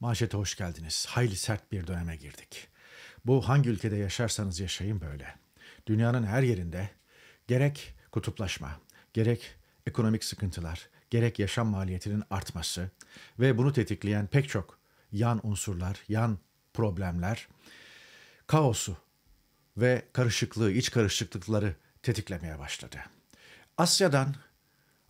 Manşete hoş geldiniz. Hayli sert bir döneme girdik. Bu hangi ülkede yaşarsanız yaşayın böyle. Dünyanın her yerinde gerek kutuplaşma, gerek ekonomik sıkıntılar, gerek yaşam maliyetinin artması ve bunu tetikleyen pek çok yan unsurlar, yan problemler kaosu ve karışıklığı, iç karışıklıkları tetiklemeye başladı. Asya'dan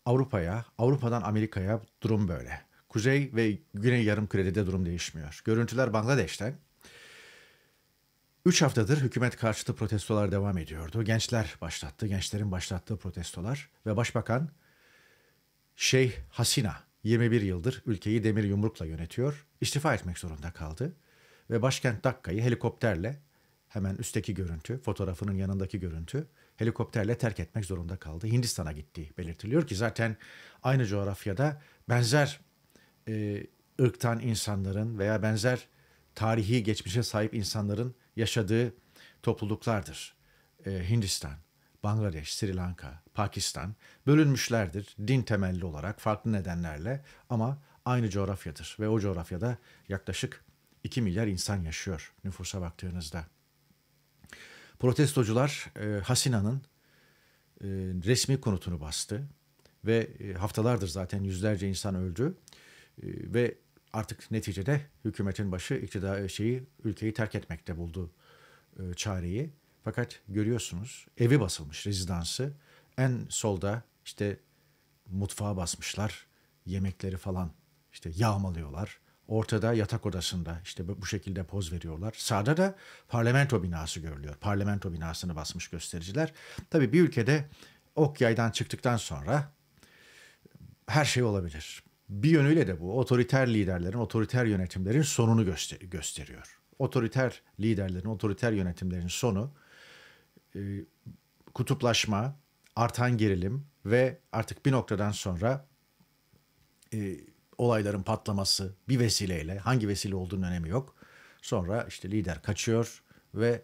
Avrupa'ya, Avrupa'dan Amerika'ya durum böyle. Kuzey ve Güney Yarım Yarımküre'de durum değişmiyor. Görüntüler Bangladeş'ten. Üç haftadır hükümet karşıtı protestolar devam ediyordu. Gençler başlattı, gençlerin başlattığı protestolar ve Başbakan Şeyh Hasina 21 yıldır ülkeyi demir yumrukla yönetiyor. İstifa etmek zorunda kaldı ve başkent Dakka'yı helikopterle hemen üstteki görüntü, fotoğrafının yanındaki görüntü helikopterle terk etmek zorunda kaldı. Hindistan'a gittiği belirtiliyor ki zaten aynı coğrafyada benzer e, ırktan insanların veya benzer tarihi geçmişe sahip insanların yaşadığı topluluklardır. E, Hindistan, Bangladeş, Sri Lanka, Pakistan bölünmüşlerdir din temelli olarak farklı nedenlerle ama aynı coğrafyadır ve o coğrafyada yaklaşık 2 milyar insan yaşıyor nüfusa baktığınızda. Protestocular e, Hasina'nın e, resmi konutunu bastı ve e, haftalardır zaten yüzlerce insan öldü. Ee, ve artık neticede hükümetin başı iktidar e, şeyi ülkeyi terk etmekte buldu e, çareyi. Fakat görüyorsunuz evi basılmış rezidansı. En solda işte mutfağa basmışlar. Yemekleri falan işte yağmalıyorlar. Ortada yatak odasında işte bu şekilde poz veriyorlar. Sağda da parlamento binası görülüyor. Parlamento binasını basmış göstericiler. Tabii bir ülkede ok yaydan çıktıktan sonra her şey olabilir bir yönüyle de bu otoriter liderlerin, otoriter yönetimlerin sonunu göster gösteriyor. Otoriter liderlerin, otoriter yönetimlerin sonu e, kutuplaşma, artan gerilim ve artık bir noktadan sonra e, olayların patlaması bir vesileyle, hangi vesile olduğunun önemi yok. Sonra işte lider kaçıyor ve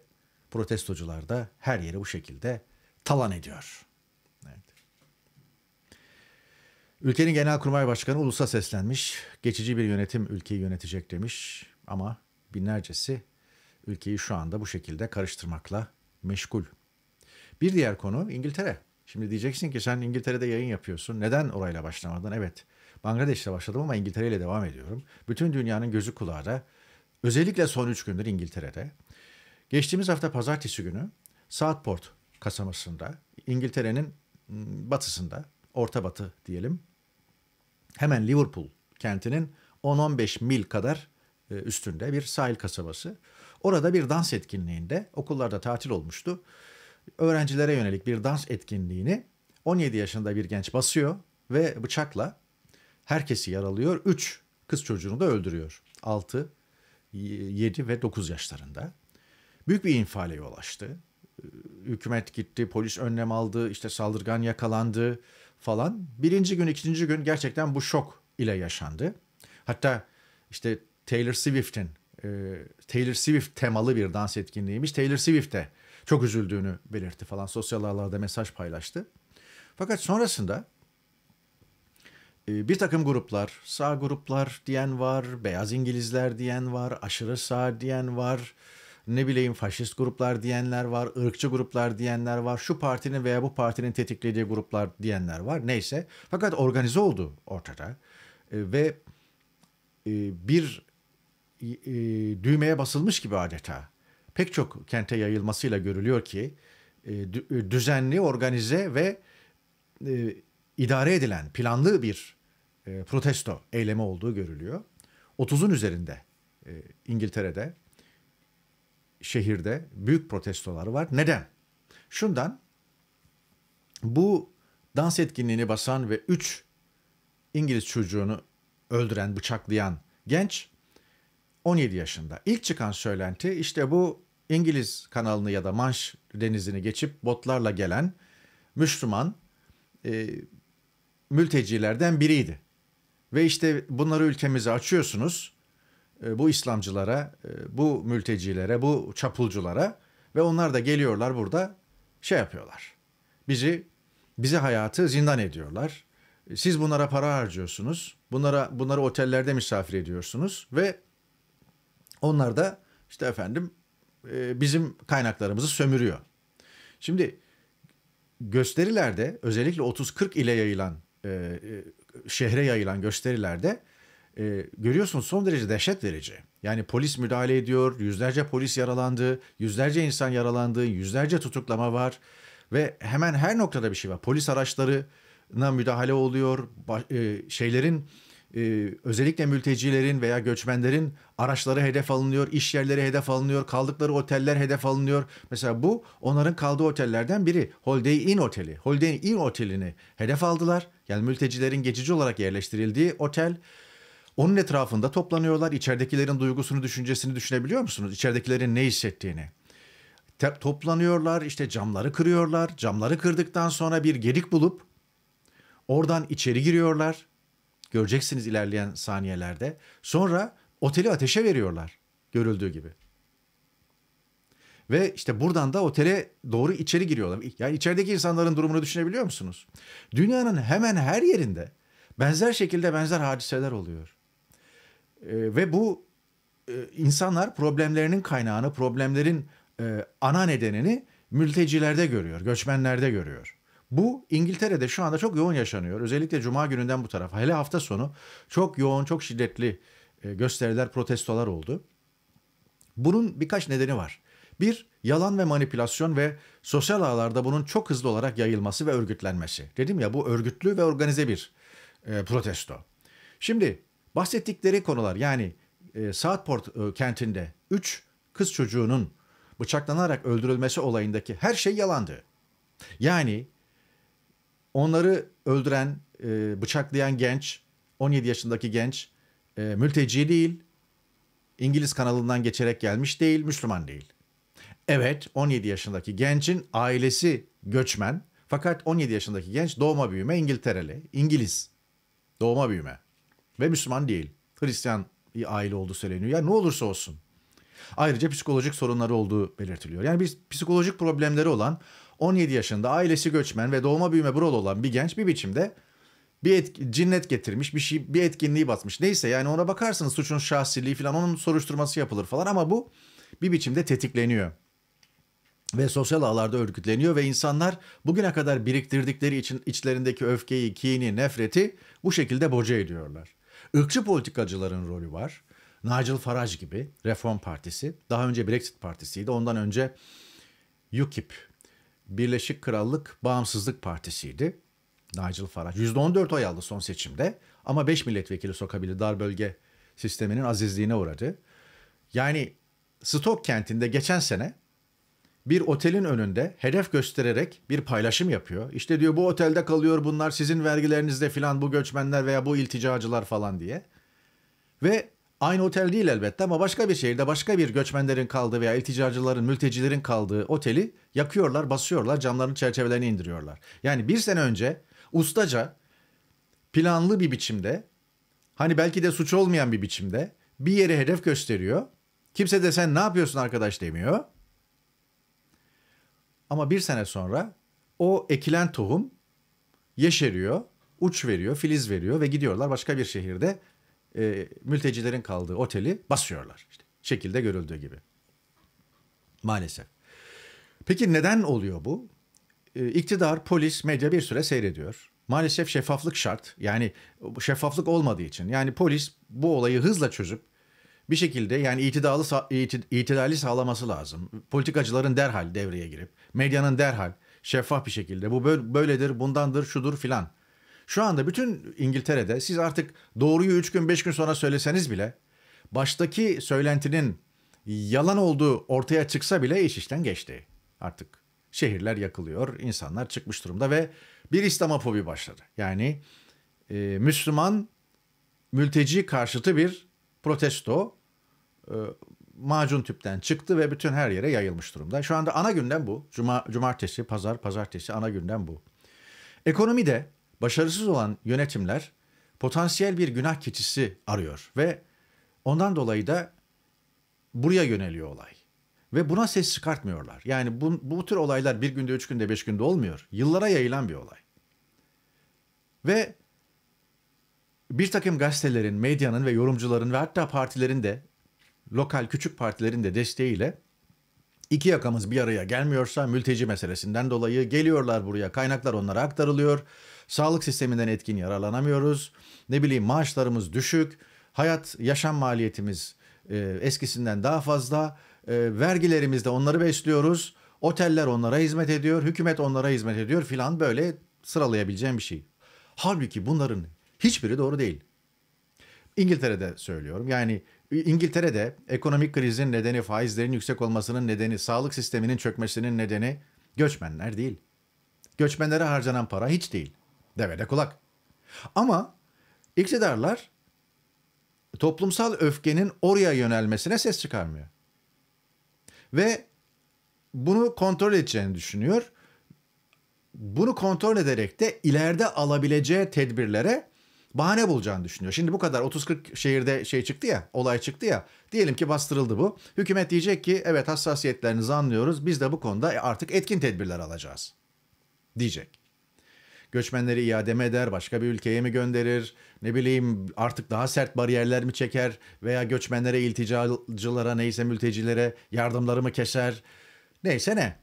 protestocular da her yeri bu şekilde talan ediyor. Evet. Ülkenin genel kurmay Başkanı ulusa seslenmiş. Geçici bir yönetim ülkeyi yönetecek demiş ama binlercesi ülkeyi şu anda bu şekilde karıştırmakla meşgul. Bir diğer konu İngiltere. Şimdi diyeceksin ki sen İngiltere'de yayın yapıyorsun. Neden orayla başlamadın? Evet. Bangladeş'te başladım ama İngiltere ile devam ediyorum. Bütün dünyanın gözü kulağı da özellikle son 3 gündür İngiltere'de. Geçtiğimiz hafta pazartesi günü Southport kasabasında İngiltere'nin ıı, batısında Orta Batı diyelim. Hemen Liverpool kentinin 10-15 mil kadar e, üstünde bir sahil kasabası. Orada bir dans etkinliğinde okullarda tatil olmuştu. Öğrencilere yönelik bir dans etkinliğini 17 yaşında bir genç basıyor ve bıçakla herkesi yaralıyor. 3 kız çocuğunu da öldürüyor. 6, 7 ve 9 yaşlarında. Büyük bir infiale yol açtı. Hükümet gitti, polis önlem aldı, işte saldırgan yakalandı falan. Birinci gün, ikinci gün gerçekten bu şok ile yaşandı. Hatta işte Taylor Swift'in e, Taylor Swift temalı bir dans etkinliğiymiş. Taylor Swift de çok üzüldüğünü belirtti falan. Sosyal ağlarda mesaj paylaştı. Fakat sonrasında e, bir takım gruplar, sağ gruplar diyen var, beyaz İngilizler diyen var, aşırı sağ diyen var, ne bileyim faşist gruplar diyenler var, ırkçı gruplar diyenler var, şu partinin veya bu partinin tetiklediği gruplar diyenler var neyse. Fakat organize oldu ortada e, ve e, bir e, e düğmeye basılmış gibi adeta pek çok kente yayılmasıyla görülüyor ki e, e, düzenli, organize ve e, idare edilen planlı bir e, protesto eylemi olduğu görülüyor. 30'un üzerinde e, İngiltere'de şehirde büyük protestolar var. Neden? Şundan bu dans etkinliğini basan ve 3 İngiliz çocuğunu öldüren, bıçaklayan genç 17 yaşında. İlk çıkan söylenti işte bu İngiliz kanalını ya da Manş denizini geçip botlarla gelen Müslüman e, mültecilerden biriydi. Ve işte bunları ülkemize açıyorsunuz e, bu İslamcılara, e, bu mültecilere, bu çapulculara ve onlar da geliyorlar burada şey yapıyorlar. Bizi bizi hayatı zindan ediyorlar. Siz bunlara para harcıyorsunuz. Bunlara bunları otellerde misafir ediyorsunuz ve onlar da işte efendim e, bizim kaynaklarımızı sömürüyor. Şimdi gösterilerde özellikle 30-40 ile yayılan şehre yayılan gösterilerde e, ee, görüyorsunuz son derece dehşet verici. Yani polis müdahale ediyor, yüzlerce polis yaralandı, yüzlerce insan yaralandı, yüzlerce tutuklama var ve hemen her noktada bir şey var. Polis araçlarına müdahale oluyor, baş, e, şeylerin e, özellikle mültecilerin veya göçmenlerin araçları hedef alınıyor, iş yerleri hedef alınıyor, kaldıkları oteller hedef alınıyor. Mesela bu onların kaldığı otellerden biri. Holiday Inn Oteli. Holiday Inn Oteli'ni hedef aldılar. Yani mültecilerin geçici olarak yerleştirildiği otel onun etrafında toplanıyorlar. İçeridekilerin duygusunu, düşüncesini düşünebiliyor musunuz? İçeridekilerin ne hissettiğini. Te- toplanıyorlar, işte camları kırıyorlar. Camları kırdıktan sonra bir gedik bulup oradan içeri giriyorlar. Göreceksiniz ilerleyen saniyelerde. Sonra oteli ateşe veriyorlar görüldüğü gibi. Ve işte buradan da otele doğru içeri giriyorlar. Yani içerideki insanların durumunu düşünebiliyor musunuz? Dünyanın hemen her yerinde benzer şekilde benzer hadiseler oluyor. Ee, ve bu e, insanlar problemlerinin kaynağını, problemlerin e, ana nedenini mültecilerde görüyor, göçmenlerde görüyor. Bu İngiltere'de şu anda çok yoğun yaşanıyor. Özellikle cuma gününden bu tarafa hele hafta sonu çok yoğun, çok şiddetli e, gösteriler, protestolar oldu. Bunun birkaç nedeni var. Bir, yalan ve manipülasyon ve sosyal ağlarda bunun çok hızlı olarak yayılması ve örgütlenmesi. Dedim ya bu örgütlü ve organize bir e, protesto. Şimdi Bahsettikleri konular yani e, Southport e, kentinde 3 kız çocuğunun bıçaklanarak öldürülmesi olayındaki her şey yalandı. Yani onları öldüren, e, bıçaklayan genç, 17 yaşındaki genç e, mülteci değil, İngiliz kanalından geçerek gelmiş değil, Müslüman değil. Evet, 17 yaşındaki gencin ailesi göçmen fakat 17 yaşındaki genç doğma büyüme İngiltereli, İngiliz. Doğma büyüme ve Müslüman değil. Hristiyan bir aile olduğu söyleniyor. Ya yani ne olursa olsun. Ayrıca psikolojik sorunları olduğu belirtiliyor. Yani bir psikolojik problemleri olan 17 yaşında ailesi göçmen ve doğma büyüme buralı olan bir genç bir biçimde bir et, cinnet getirmiş bir şey bir etkinliği basmış. Neyse yani ona bakarsınız suçun şahsiliği falan onun soruşturması yapılır falan ama bu bir biçimde tetikleniyor. Ve sosyal ağlarda örgütleniyor ve insanlar bugüne kadar biriktirdikleri için içlerindeki öfkeyi, kini, nefreti bu şekilde boca ediyorlar. Irkçı politikacıların rolü var. Nigel Farage gibi Reform Partisi. Daha önce Brexit Partisi'ydi. Ondan önce UKIP, Birleşik Krallık Bağımsızlık Partisi'ydi. Nigel Farage %14 oy aldı son seçimde ama 5 milletvekili sokabildi dar bölge sisteminin azizliğine uğradı. Yani Stok kentinde geçen sene bir otelin önünde hedef göstererek bir paylaşım yapıyor. İşte diyor bu otelde kalıyor bunlar sizin vergilerinizde filan bu göçmenler veya bu ilticacılar falan diye. Ve aynı otel değil elbette ama başka bir şehirde başka bir göçmenlerin kaldığı veya ilticacıların, mültecilerin kaldığı oteli yakıyorlar, basıyorlar, camların çerçevelerini indiriyorlar. Yani bir sene önce ustaca planlı bir biçimde hani belki de suç olmayan bir biçimde bir yere hedef gösteriyor. Kimse de sen ne yapıyorsun arkadaş demiyor. Ama bir sene sonra o ekilen tohum yeşeriyor, uç veriyor, filiz veriyor ve gidiyorlar başka bir şehirde e, mültecilerin kaldığı oteli basıyorlar. İşte şekilde görüldüğü gibi. Maalesef. Peki neden oluyor bu? E, iktidar, polis, medya bir süre seyrediyor. Maalesef şeffaflık şart. Yani şeffaflık olmadığı için. Yani polis bu olayı hızla çözüp bir şekilde yani itidalı itidali sağlaması lazım. Politikacıların derhal devreye girip medyanın derhal şeffaf bir şekilde bu böyledir, bundandır, şudur filan. Şu anda bütün İngiltere'de siz artık doğruyu 3 gün 5 gün sonra söyleseniz bile baştaki söylentinin yalan olduğu ortaya çıksa bile iş işten geçti artık. Şehirler yakılıyor, insanlar çıkmış durumda ve bir İslamofobi başladı. Yani e, Müslüman mülteci karşıtı bir protesto e, macun tüpten çıktı ve bütün her yere yayılmış durumda. Şu anda ana günden bu. Cuma, cumartesi, pazar, pazartesi ana günden bu. Ekonomide başarısız olan yönetimler potansiyel bir günah keçisi arıyor ve ondan dolayı da buraya yöneliyor olay. Ve buna ses çıkartmıyorlar. Yani bu, bu tür olaylar bir günde, üç günde, beş günde olmuyor. Yıllara yayılan bir olay. Ve bir takım gazetelerin, medyanın ve yorumcuların ve hatta partilerin de lokal küçük partilerin de desteğiyle iki yakamız bir araya gelmiyorsa mülteci meselesinden dolayı geliyorlar buraya kaynaklar onlara aktarılıyor. Sağlık sisteminden etkin yararlanamıyoruz. Ne bileyim maaşlarımız düşük. Hayat, yaşam maliyetimiz e, eskisinden daha fazla. E, vergilerimizde onları besliyoruz. Oteller onlara hizmet ediyor. Hükümet onlara hizmet ediyor filan böyle sıralayabileceğim bir şey. Halbuki bunların Hiçbiri doğru değil. İngiltere'de söylüyorum. Yani İngiltere'de ekonomik krizin nedeni, faizlerin yüksek olmasının nedeni, sağlık sisteminin çökmesinin nedeni göçmenler değil. Göçmenlere harcanan para hiç değil. Devede kulak. Ama iktidarlar toplumsal öfkenin oraya yönelmesine ses çıkarmıyor. Ve bunu kontrol edeceğini düşünüyor. Bunu kontrol ederek de ileride alabileceği tedbirlere bahane bulacağını düşünüyor. Şimdi bu kadar 30-40 şehirde şey çıktı ya, olay çıktı ya. Diyelim ki bastırıldı bu. Hükümet diyecek ki evet hassasiyetlerinizi anlıyoruz. Biz de bu konuda artık etkin tedbirler alacağız diyecek. Göçmenleri iade mi eder, başka bir ülkeye mi gönderir, ne bileyim artık daha sert bariyerler mi çeker veya göçmenlere, ilticacılara, neyse mültecilere yardımları mı keser, neyse ne.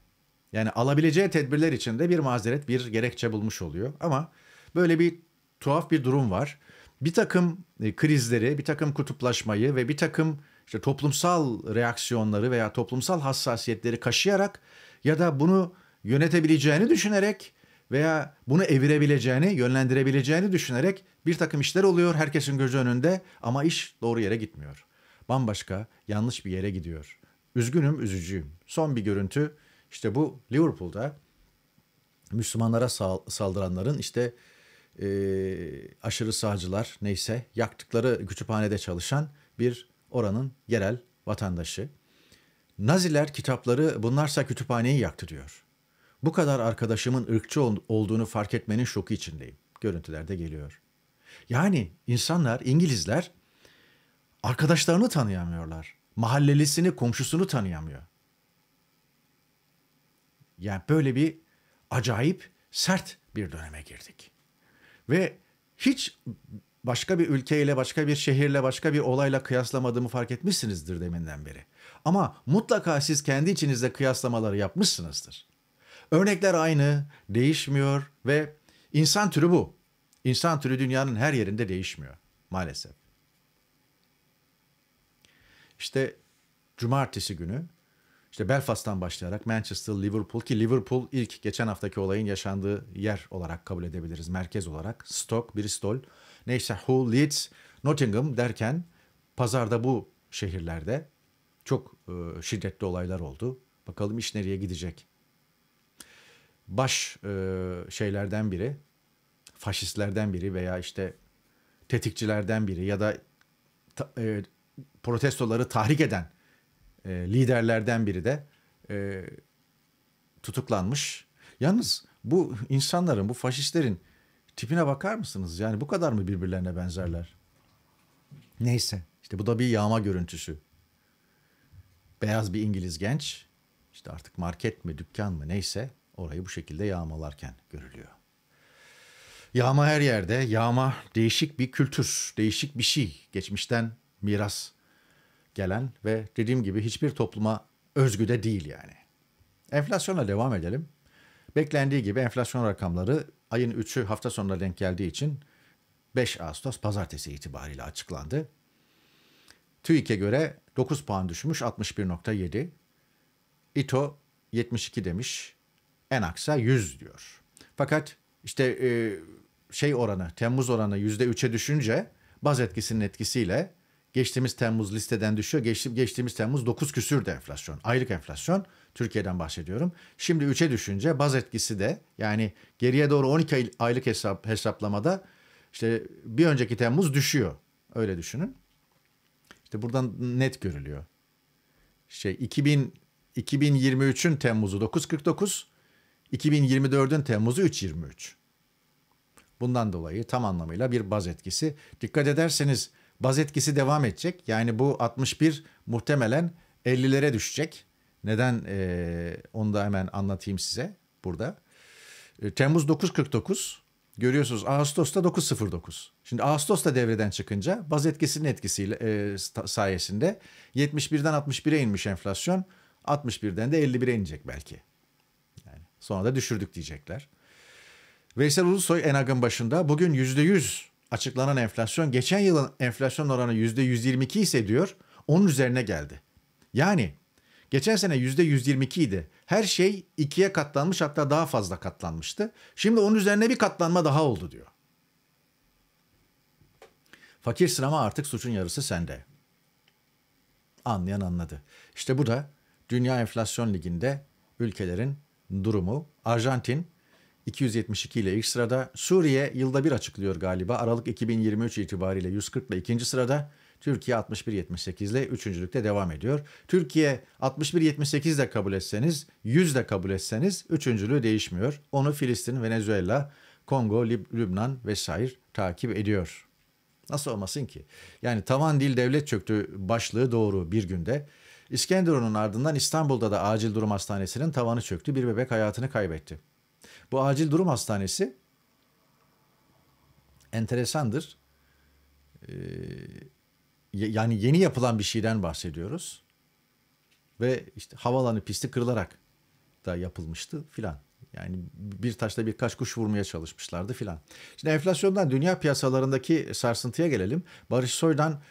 Yani alabileceği tedbirler için de bir mazeret, bir gerekçe bulmuş oluyor. Ama böyle bir tuhaf bir durum var. Bir takım e, krizleri, bir takım kutuplaşmayı ve bir takım işte toplumsal reaksiyonları veya toplumsal hassasiyetleri kaşıyarak ya da bunu yönetebileceğini düşünerek veya bunu evirebileceğini, yönlendirebileceğini düşünerek bir takım işler oluyor herkesin gözü önünde ama iş doğru yere gitmiyor. Bambaşka, yanlış bir yere gidiyor. Üzgünüm, üzücüyüm. Son bir görüntü işte bu Liverpool'da Müslümanlara saldıranların işte e, aşırı sağcılar neyse yaktıkları kütüphanede çalışan bir oranın yerel vatandaşı. Naziler kitapları bunlarsa kütüphaneyi yaktı diyor. Bu kadar arkadaşımın ırkçı olduğunu fark etmenin şoku içindeyim. Görüntülerde geliyor. Yani insanlar, İngilizler arkadaşlarını tanıyamıyorlar. Mahallelisini, komşusunu tanıyamıyor. Yani böyle bir acayip sert bir döneme girdik. Ve hiç başka bir ülkeyle, başka bir şehirle, başka bir olayla kıyaslamadığımı fark etmişsinizdir deminden beri. Ama mutlaka siz kendi içinizde kıyaslamaları yapmışsınızdır. Örnekler aynı, değişmiyor ve insan türü bu. İnsan türü dünyanın her yerinde değişmiyor maalesef. İşte cumartesi günü işte Belfast'tan başlayarak Manchester, Liverpool ki Liverpool ilk geçen haftaki olayın yaşandığı yer olarak kabul edebiliriz. Merkez olarak Stoke, Bristol, neyse Hull, Leeds, Nottingham derken pazarda bu şehirlerde çok e, şiddetli olaylar oldu. Bakalım iş nereye gidecek. Baş e, şeylerden biri, faşistlerden biri veya işte tetikçilerden biri ya da ta, e, protestoları tahrik eden e, liderlerden biri de e, tutuklanmış. Yalnız bu insanların, bu faşistlerin tipine bakar mısınız? Yani bu kadar mı birbirlerine benzerler? Neyse, işte bu da bir yağma görüntüsü. Beyaz bir İngiliz genç, işte artık market mi, dükkan mı neyse orayı bu şekilde yağmalarken görülüyor. Yağma her yerde, yağma değişik bir kültür, değişik bir şey. Geçmişten miras gelen ve dediğim gibi hiçbir topluma özgü de değil yani. Enflasyona devam edelim. Beklendiği gibi enflasyon rakamları ayın 3'ü hafta sonuna denk geldiği için 5 Ağustos pazartesi itibariyle açıklandı. TÜİK'e göre 9 puan düşmüş 61.7. İTO 72 demiş. En aksa 100 diyor. Fakat işte e, şey oranı Temmuz oranı %3'e düşünce baz etkisinin etkisiyle Geçtiğimiz Temmuz listeden düşüyor. Geçti, geçtiğimiz Temmuz 9 küsürdü enflasyon. Aylık enflasyon. Türkiye'den bahsediyorum. Şimdi 3'e düşünce baz etkisi de yani geriye doğru 12 aylık hesap hesaplamada işte bir önceki Temmuz düşüyor. Öyle düşünün. İşte buradan net görülüyor. Şey 2000 2023'ün Temmuz'u 9.49, 2024'ün Temmuz'u 3.23. Bundan dolayı tam anlamıyla bir baz etkisi. Dikkat ederseniz baz etkisi devam edecek. Yani bu 61 muhtemelen 50'lere düşecek. Neden e, onu da hemen anlatayım size burada. E, Temmuz 9.49 görüyorsunuz Ağustos'ta 9.09. Şimdi Ağustos'ta devreden çıkınca baz etkisinin etkisiyle e, sayesinde 71'den 61'e inmiş enflasyon 61'den de 51'e inecek belki. Yani sonra da düşürdük diyecekler. Veysel Ulusoy Enag'ın başında bugün %100 açıklanan enflasyon geçen yılın enflasyon oranı %122 ise diyor onun üzerine geldi. Yani geçen sene %122 idi. Her şey ikiye katlanmış hatta daha fazla katlanmıştı. Şimdi onun üzerine bir katlanma daha oldu diyor. Fakir sırama artık suçun yarısı sende. Anlayan anladı. İşte bu da Dünya Enflasyon Ligi'nde ülkelerin durumu. Arjantin 272 ile ilk sırada. Suriye yılda bir açıklıyor galiba. Aralık 2023 itibariyle 140 ile ikinci sırada. Türkiye 61-78 ile üçüncülükte devam ediyor. Türkiye 61-78 de kabul etseniz, 100 de kabul etseniz üçüncülüğü değişmiyor. Onu Filistin, Venezuela, Kongo, Lib Lübnan vesaire takip ediyor. Nasıl olmasın ki? Yani tavan dil devlet çöktü başlığı doğru bir günde. İskenderun'un ardından İstanbul'da da acil durum hastanesinin tavanı çöktü. Bir bebek hayatını kaybetti. Bu acil durum hastanesi enteresandır. Ee, yani yeni yapılan bir şeyden bahsediyoruz. Ve işte havalanı pisti kırılarak da yapılmıştı filan. Yani bir taşla birkaç kuş vurmaya çalışmışlardı filan. Şimdi enflasyondan dünya piyasalarındaki sarsıntıya gelelim. Barış Soy'dan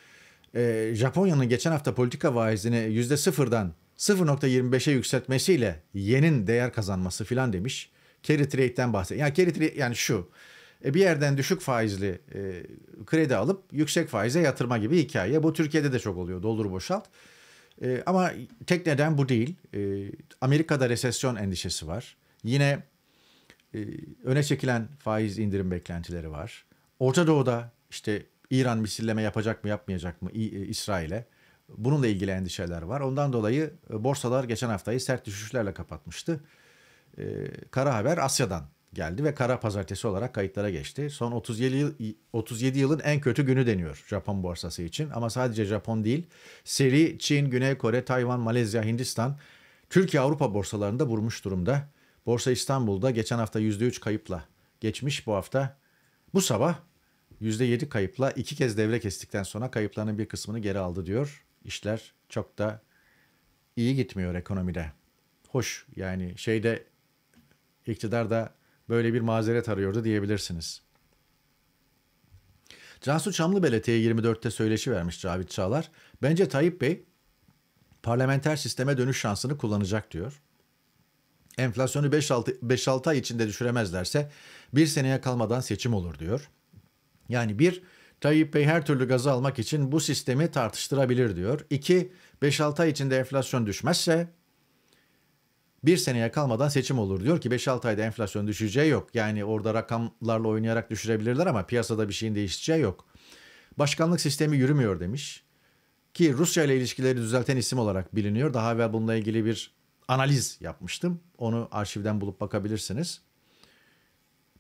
e, Japonya'nın geçen hafta politika faizini %0'dan 0.25'e yükseltmesiyle yenin değer kazanması filan demiş carry trade'den bahsediyorum. Yani carry trade yani şu e, bir yerden düşük faizli e, kredi alıp yüksek faize yatırma gibi hikaye. Bu Türkiye'de de çok oluyor doldur boşalt. E, ama tek neden bu değil. E, Amerika'da resesyon endişesi var. Yine e, öne çekilen faiz indirim beklentileri var. Orta Doğu'da işte İran misilleme yapacak mı yapmayacak mı e, İsrail'e. Bununla ilgili endişeler var. Ondan dolayı e, borsalar geçen haftayı sert düşüşlerle kapatmıştı e, kara haber Asya'dan geldi ve kara pazartesi olarak kayıtlara geçti. Son 37, yıl, 37 yılın en kötü günü deniyor Japon borsası için. Ama sadece Japon değil, seri Çin, Güney Kore, Tayvan, Malezya, Hindistan, Türkiye, Avrupa borsalarında vurmuş durumda. Borsa İstanbul'da geçen hafta %3 kayıpla geçmiş. Bu hafta, bu sabah %7 kayıpla iki kez devre kestikten sonra kayıplarının bir kısmını geri aldı diyor. İşler çok da iyi gitmiyor ekonomide. Hoş yani şeyde İktidar da böyle bir mazeret arıyordu diyebilirsiniz. Cansu Çamlıbele T24'te söyleşi vermiş Cavit Çağlar. Bence Tayyip Bey parlamenter sisteme dönüş şansını kullanacak diyor. Enflasyonu 5-6 ay içinde düşüremezlerse bir seneye kalmadan seçim olur diyor. Yani bir, Tayyip Bey her türlü gazı almak için bu sistemi tartıştırabilir diyor. İki, 5-6 ay içinde enflasyon düşmezse bir seneye kalmadan seçim olur diyor ki 5-6 ayda enflasyon düşeceği yok. Yani orada rakamlarla oynayarak düşürebilirler ama piyasada bir şeyin değişeceği yok. Başkanlık sistemi yürümüyor demiş. Ki Rusya ile ilişkileri düzelten isim olarak biliniyor. Daha evvel bununla ilgili bir analiz yapmıştım. Onu arşivden bulup bakabilirsiniz.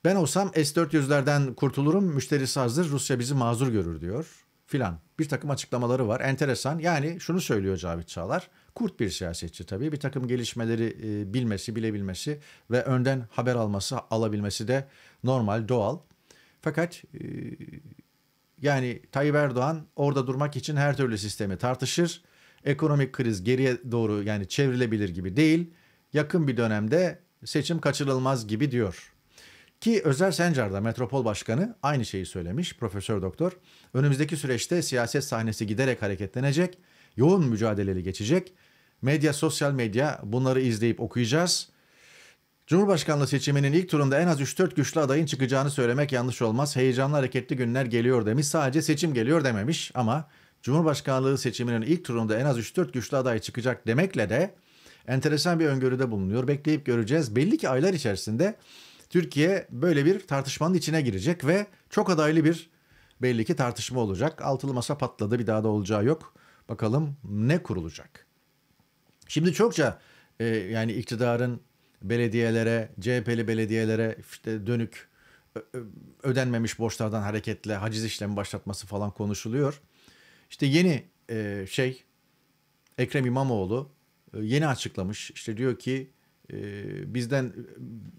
Ben olsam S-400'lerden kurtulurum, müşterisi hazır, Rusya bizi mazur görür diyor filan bir takım açıklamaları var. Enteresan. Yani şunu söylüyor Cavit Çağlar. Kurt bir siyasetçi tabii. Bir takım gelişmeleri e, bilmesi, bilebilmesi ve önden haber alması, alabilmesi de normal, doğal. Fakat e, yani Tayyip Erdoğan orada durmak için her türlü sistemi tartışır. Ekonomik kriz geriye doğru yani çevrilebilir gibi değil. Yakın bir dönemde seçim kaçırılmaz gibi diyor. Ki Özel Sencar Metropol Başkanı aynı şeyi söylemiş Profesör Doktor. Önümüzdeki süreçte siyaset sahnesi giderek hareketlenecek, yoğun mücadeleli geçecek. Medya, sosyal medya bunları izleyip okuyacağız. Cumhurbaşkanlığı seçiminin ilk turunda en az 3-4 güçlü adayın çıkacağını söylemek yanlış olmaz. Heyecanlı hareketli günler geliyor demiş. Sadece seçim geliyor dememiş ama Cumhurbaşkanlığı seçiminin ilk turunda en az 3-4 güçlü aday çıkacak demekle de enteresan bir öngörüde bulunuyor. Bekleyip göreceğiz. Belli ki aylar içerisinde Türkiye böyle bir tartışmanın içine girecek ve çok adaylı bir belli ki tartışma olacak. Altılı masa patladı bir daha da olacağı yok. Bakalım ne kurulacak? Şimdi çokça e, yani iktidarın belediyelere, CHP'li belediyelere işte dönük ödenmemiş borçlardan hareketle haciz işlemi başlatması falan konuşuluyor. İşte yeni e, şey Ekrem İmamoğlu e, yeni açıklamış. İşte diyor ki ee, bizden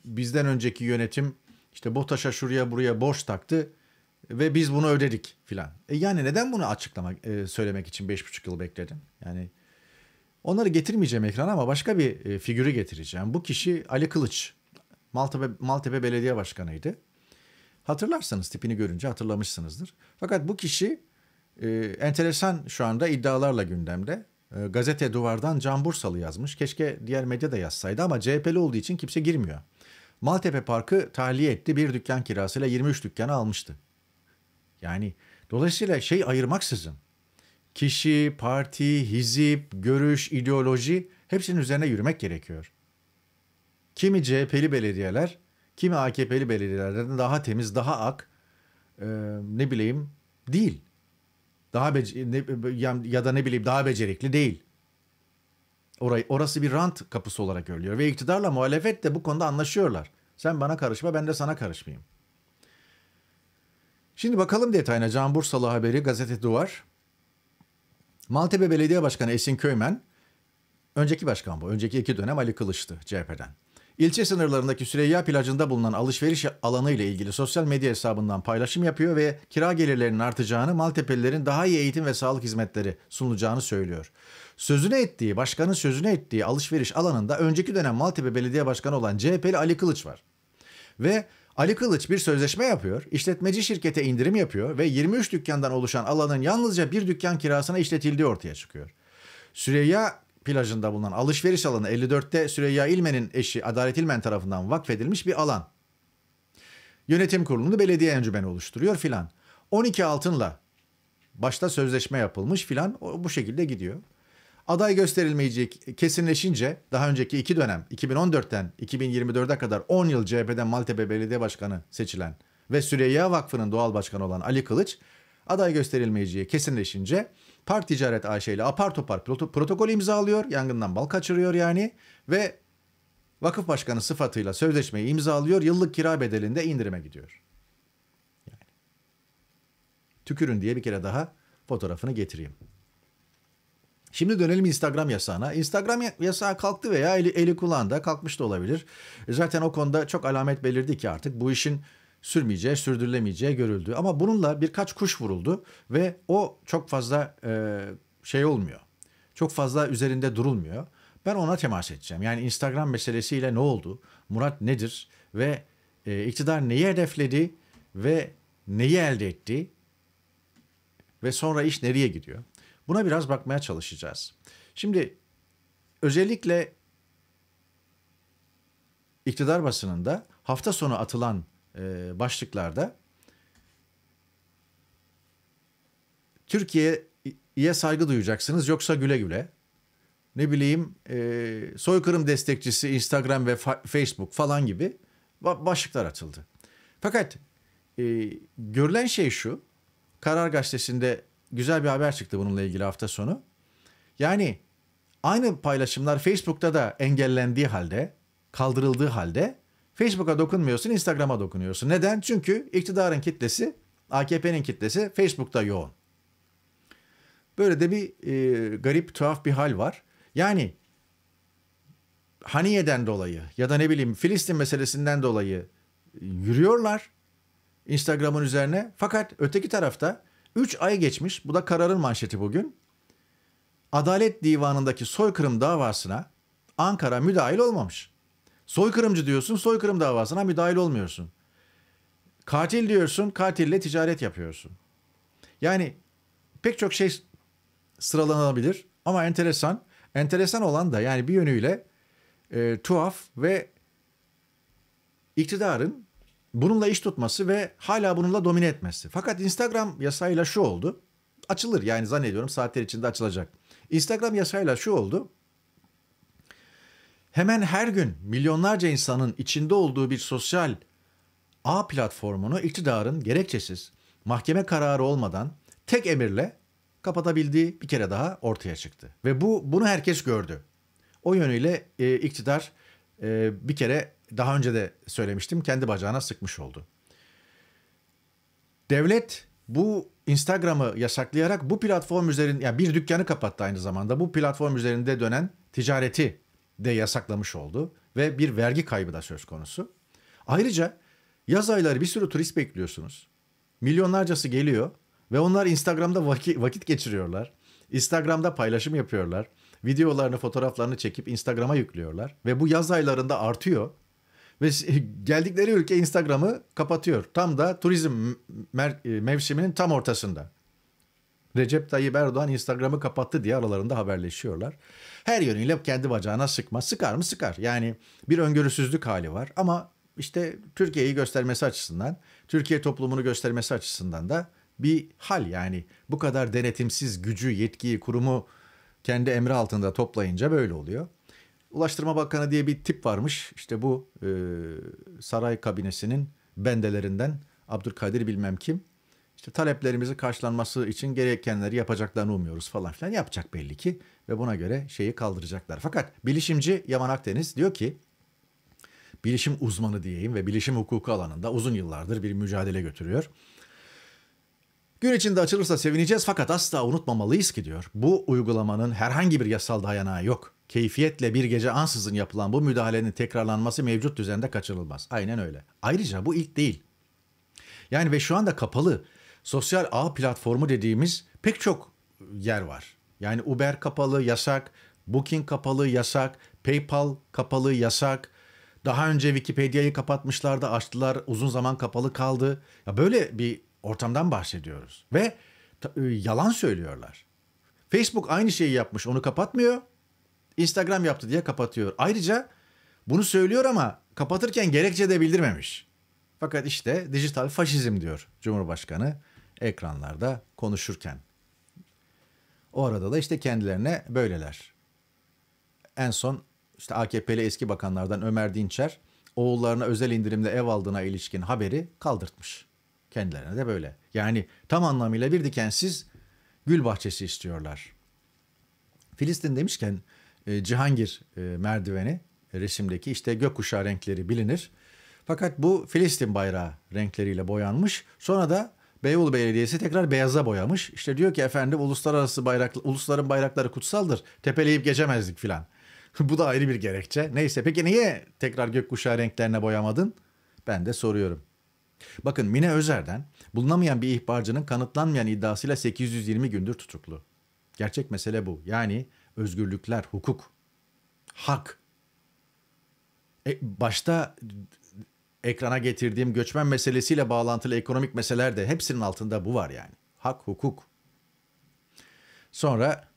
bizden önceki yönetim işte BOTAŞ'a şuraya buraya borç taktı ve biz bunu ödedik filan. E yani neden bunu açıklamak e, söylemek için beş buçuk yıl bekledim? Yani onları getirmeyeceğim ekrana ama başka bir e, figürü getireceğim. Bu kişi Ali Kılıç. Maltepe Maltepe Belediye Başkanıydı. Hatırlarsanız tipini görünce hatırlamışsınızdır. Fakat bu kişi e, enteresan şu anda iddialarla gündemde. Ee, gazete Duvar'dan Can Bursalı yazmış. Keşke diğer medya da yazsaydı ama CHP'li olduğu için kimse girmiyor. Maltepe Parkı tahliye etti. Bir dükkan kirasıyla 23 dükkanı almıştı. Yani dolayısıyla şey ayırmaksızın. Kişi, parti, hizip, görüş, ideoloji hepsinin üzerine yürümek gerekiyor. Kimi CHP'li belediyeler, kimi AKP'li belediyelerden daha temiz, daha ak, e, ne bileyim değil daha bece, ne, ya da ne bileyim daha becerikli değil. Orayı, orası bir rant kapısı olarak görülüyor ve iktidarla muhalefet de bu konuda anlaşıyorlar. Sen bana karışma ben de sana karışmayayım. Şimdi bakalım detayına Can Bursalı haberi gazete Duvar. Maltepe Belediye Başkanı Esin Köymen, önceki başkan bu, önceki iki dönem Ali Kılıç'tı CHP'den. İlçe sınırlarındaki Süreyya plajında bulunan alışveriş alanı ile ilgili sosyal medya hesabından paylaşım yapıyor ve kira gelirlerinin artacağını, Maltepelilerin daha iyi eğitim ve sağlık hizmetleri sunulacağını söylüyor. Sözüne ettiği, başkanın sözüne ettiği alışveriş alanında önceki dönem Maltepe Belediye Başkanı olan CHP'li Ali Kılıç var. Ve Ali Kılıç bir sözleşme yapıyor, işletmeci şirkete indirim yapıyor ve 23 dükkandan oluşan alanın yalnızca bir dükkan kirasına işletildiği ortaya çıkıyor. Süreyya plajında bulunan alışveriş alanı 54'te Süreyya İlmen'in eşi Adalet İlmen tarafından vakfedilmiş bir alan. Yönetim kurulunu belediye encümeni oluşturuyor filan. 12 altınla başta sözleşme yapılmış filan bu şekilde gidiyor. Aday gösterilmeyecek kesinleşince daha önceki iki dönem 2014'ten 2024'e kadar 10 yıl CHP'den Maltepe Belediye Başkanı seçilen ve Süreyya Vakfı'nın doğal başkanı olan Ali Kılıç aday gösterilmeyeceği kesinleşince Park Ticaret AŞ ile apar topar protokol imzalıyor. Yangından bal kaçırıyor yani. Ve vakıf başkanı sıfatıyla sözleşmeyi imzalıyor. Yıllık kira bedelinde indirime gidiyor. Yani. Tükürün diye bir kere daha fotoğrafını getireyim. Şimdi dönelim Instagram yasağına. Instagram yasağı kalktı veya eli, eli kulağında kalkmış da olabilir. Zaten o konuda çok alamet belirdi ki artık bu işin sürmeyeceği, sürdürülemeyeceği görüldü. Ama bununla birkaç kuş vuruldu ve o çok fazla e, şey olmuyor. Çok fazla üzerinde durulmuyor. Ben ona temas edeceğim. Yani Instagram meselesiyle ne oldu? Murat nedir? Ve e, iktidar neyi hedefledi? Ve neyi elde etti? Ve sonra iş nereye gidiyor? Buna biraz bakmaya çalışacağız. Şimdi özellikle iktidar basınında hafta sonu atılan e, başlıklarda Türkiye'ye saygı duyacaksınız yoksa güle güle. Ne bileyim e, soykırım destekçisi Instagram ve fa- Facebook falan gibi başlıklar açıldı Fakat e, görülen şey şu. Karar Gazetesi'nde güzel bir haber çıktı bununla ilgili hafta sonu. Yani aynı paylaşımlar Facebook'ta da engellendiği halde, kaldırıldığı halde Facebook'a dokunmuyorsun, Instagram'a dokunuyorsun. Neden? Çünkü iktidarın kitlesi, AKP'nin kitlesi Facebook'ta yoğun. Böyle de bir e, garip, tuhaf bir hal var. Yani Haniye'den dolayı ya da ne bileyim Filistin meselesinden dolayı yürüyorlar Instagram'ın üzerine. Fakat öteki tarafta 3 ay geçmiş, bu da kararın manşeti bugün. Adalet Divanı'ndaki soykırım davasına Ankara müdahil olmamış. Soykırımcı diyorsun, soykırım davasına müdahil olmuyorsun. Katil diyorsun, katille ticaret yapıyorsun. Yani pek çok şey sıralanabilir ama enteresan. Enteresan olan da yani bir yönüyle e, tuhaf ve iktidarın bununla iş tutması ve hala bununla domine etmesi. Fakat Instagram yasayla şu oldu. Açılır yani zannediyorum saatler içinde açılacak. Instagram yasayla şu oldu hemen her gün milyonlarca insanın içinde olduğu bir sosyal ağ platformunu iktidarın gerekçesiz mahkeme kararı olmadan tek emirle kapatabildiği bir kere daha ortaya çıktı. Ve bu bunu herkes gördü. O yönüyle e, iktidar e, bir kere daha önce de söylemiştim kendi bacağına sıkmış oldu. Devlet bu Instagram'ı yasaklayarak bu platform üzerinde yani bir dükkanı kapattı aynı zamanda. Bu platform üzerinde dönen ticareti de yasaklamış oldu ve bir vergi kaybı da söz konusu. Ayrıca yaz ayları bir sürü turist bekliyorsunuz. Milyonlarcası geliyor ve onlar Instagram'da vakit, geçiriyorlar. Instagram'da paylaşım yapıyorlar. Videolarını, fotoğraflarını çekip Instagram'a yüklüyorlar ve bu yaz aylarında artıyor. Ve geldikleri ülke Instagram'ı kapatıyor. Tam da turizm e, mevsiminin tam ortasında. Recep Tayyip Erdoğan Instagram'ı kapattı diye aralarında haberleşiyorlar her yönüyle kendi bacağına sıkma. Sıkar mı? Sıkar. Yani bir öngörüsüzlük hali var ama işte Türkiye'yi göstermesi açısından, Türkiye toplumunu göstermesi açısından da bir hal yani bu kadar denetimsiz gücü, yetkiyi, kurumu kendi emri altında toplayınca böyle oluyor. Ulaştırma Bakanı diye bir tip varmış. İşte bu e, saray kabinesinin bendelerinden Abdülkadir bilmem kim işte taleplerimizi karşılanması için gerekenleri yapacaklarını umuyoruz falan filan yapacak belli ki ve buna göre şeyi kaldıracaklar. Fakat bilişimci Yaman Akdeniz diyor ki bilişim uzmanı diyeyim ve bilişim hukuku alanında uzun yıllardır bir mücadele götürüyor. Gün içinde açılırsa sevineceğiz fakat asla unutmamalıyız ki diyor. Bu uygulamanın herhangi bir yasal dayanağı yok. Keyfiyetle bir gece ansızın yapılan bu müdahalenin tekrarlanması mevcut düzende kaçınılmaz. Aynen öyle. Ayrıca bu ilk değil. Yani ve şu anda kapalı sosyal ağ platformu dediğimiz pek çok yer var. Yani Uber kapalı, yasak, Booking kapalı, yasak, PayPal kapalı, yasak. Daha önce Wikipedia'yı kapatmışlardı, açtılar, uzun zaman kapalı kaldı. Ya böyle bir ortamdan bahsediyoruz ve e, yalan söylüyorlar. Facebook aynı şeyi yapmış, onu kapatmıyor. Instagram yaptı diye kapatıyor. Ayrıca bunu söylüyor ama kapatırken gerekçe de bildirmemiş. Fakat işte dijital faşizm diyor Cumhurbaşkanı ekranlarda konuşurken. O arada da işte kendilerine böyleler. En son işte AKP'li eski bakanlardan Ömer Dinçer oğullarına özel indirimle ev aldığına ilişkin haberi kaldırtmış. Kendilerine de böyle. Yani tam anlamıyla bir dikensiz gül bahçesi istiyorlar. Filistin demişken e, Cihangir e, merdiveni resimdeki işte gökkuşağı renkleri bilinir. Fakat bu Filistin bayrağı renkleriyle boyanmış. Sonra da Beyoğlu Belediyesi tekrar beyaza boyamış. İşte diyor ki efendim uluslararası bayrak, ulusların bayrakları kutsaldır. Tepeleyip geçemezdik filan. Bu da ayrı bir gerekçe. Neyse peki niye tekrar gökkuşağı renklerine boyamadın? Ben de soruyorum. Bakın Mine Özer'den bulunamayan bir ihbarcının kanıtlanmayan iddiasıyla 820 gündür tutuklu. Gerçek mesele bu. Yani özgürlükler, hukuk, hak. E, başta ekrana getirdiğim göçmen meselesiyle bağlantılı ekonomik meseleler de hepsinin altında bu var yani. Hak, hukuk. Sonra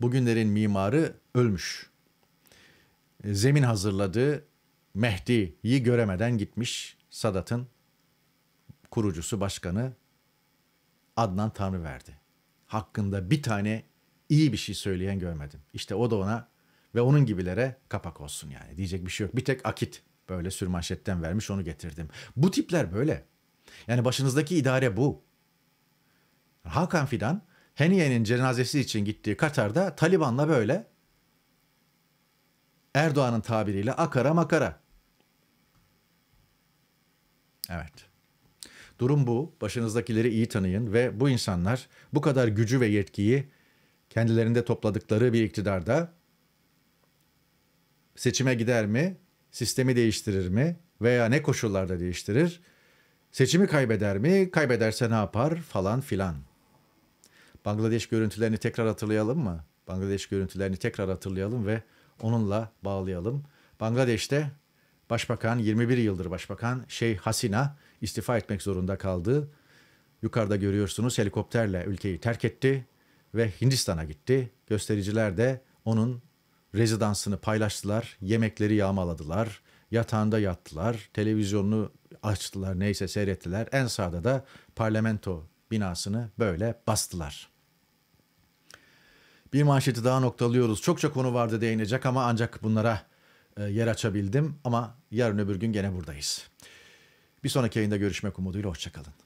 bugünlerin mimarı ölmüş. Zemin hazırladığı Mehdi'yi göremeden gitmiş Sadat'ın kurucusu, başkanı Adnan Tanrıverdi. Hakkında bir tane iyi bir şey söyleyen görmedim. İşte o da ona ve onun gibilere kapak olsun yani. Diyecek bir şey yok. Bir tek akit böyle sürmanşetten vermiş onu getirdim. Bu tipler böyle. Yani başınızdaki idare bu. Hakan Fidan Heniye'nin cenazesi için gittiği Katar'da Taliban'la böyle Erdoğan'ın tabiriyle akara makara. Evet. Durum bu. Başınızdakileri iyi tanıyın ve bu insanlar bu kadar gücü ve yetkiyi kendilerinde topladıkları bir iktidarda seçime gider mi? Sistemi değiştirir mi? Veya ne koşullarda değiştirir? Seçimi kaybeder mi? Kaybederse ne yapar? Falan filan. Bangladeş görüntülerini tekrar hatırlayalım mı? Bangladeş görüntülerini tekrar hatırlayalım ve onunla bağlayalım. Bangladeş'te başbakan 21 yıldır başbakan Şeyh Hasina istifa etmek zorunda kaldı. Yukarıda görüyorsunuz helikopterle ülkeyi terk etti ve Hindistan'a gitti. Göstericiler de onun rezidansını paylaştılar, yemekleri yağmaladılar, yatağında yattılar, televizyonunu açtılar, neyse seyrettiler. En sağda da parlamento binasını böyle bastılar. Bir manşeti daha noktalıyoruz. Çokça konu vardı değinecek ama ancak bunlara e, yer açabildim. Ama yarın öbür gün gene buradayız. Bir sonraki yayında görüşmek umuduyla hoşçakalın.